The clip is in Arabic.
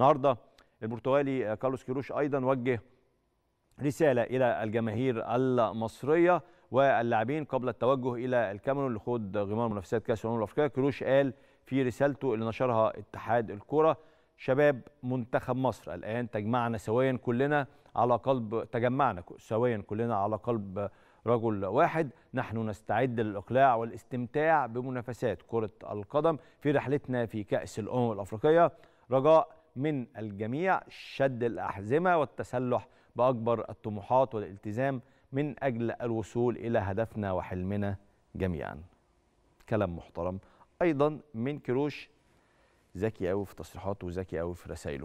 النهارده البرتغالي كارلوس كيروش ايضا وجه رساله الى الجماهير المصريه واللاعبين قبل التوجه الى الكاميرون لخوض غمار منافسات كاس الامم الافريقيه كيروش قال في رسالته اللي نشرها اتحاد الكره شباب منتخب مصر الان تجمعنا سويا كلنا على قلب تجمعنا سويا كلنا على قلب رجل واحد نحن نستعد للاقلاع والاستمتاع بمنافسات كره القدم في رحلتنا في كاس الامم الافريقيه رجاء من الجميع شد الأحزمة والتسلح بأكبر الطموحات والالتزام من أجل الوصول إلى هدفنا وحلمنا جميعا كلام محترم أيضا من كروش ذكي أوي في تصريحاته وذكي أوي في رسائله